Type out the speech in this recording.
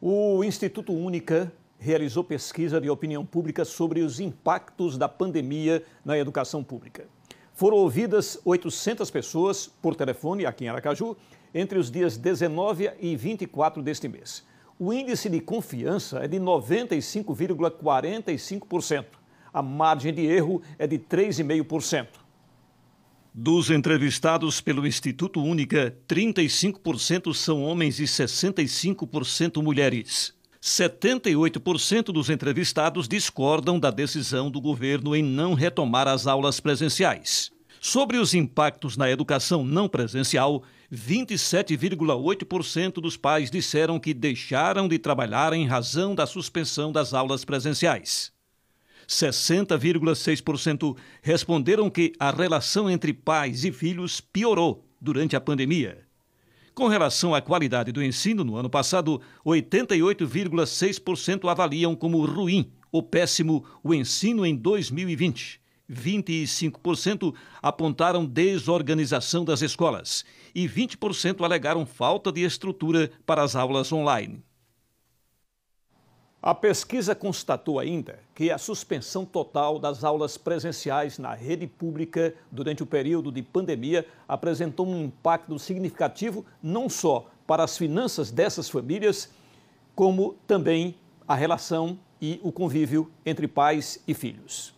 O Instituto Única realizou pesquisa de opinião pública sobre os impactos da pandemia na educação pública. Foram ouvidas 800 pessoas por telefone aqui em Aracaju entre os dias 19 e 24 deste mês. O índice de confiança é de 95,45%. A margem de erro é de 3,5%. Dos entrevistados pelo Instituto Única, 35% são homens e 65% mulheres. 78% dos entrevistados discordam da decisão do governo em não retomar as aulas presenciais. Sobre os impactos na educação não presencial, 27,8% dos pais disseram que deixaram de trabalhar em razão da suspensão das aulas presenciais. 60,6% responderam que a relação entre pais e filhos piorou durante a pandemia. Com relação à qualidade do ensino, no ano passado, 88,6% avaliam como ruim ou péssimo o ensino em 2020. 25% apontaram desorganização das escolas e 20% alegaram falta de estrutura para as aulas online. A pesquisa constatou ainda que a suspensão total das aulas presenciais na rede pública durante o período de pandemia apresentou um impacto significativo não só para as finanças dessas famílias, como também a relação e o convívio entre pais e filhos.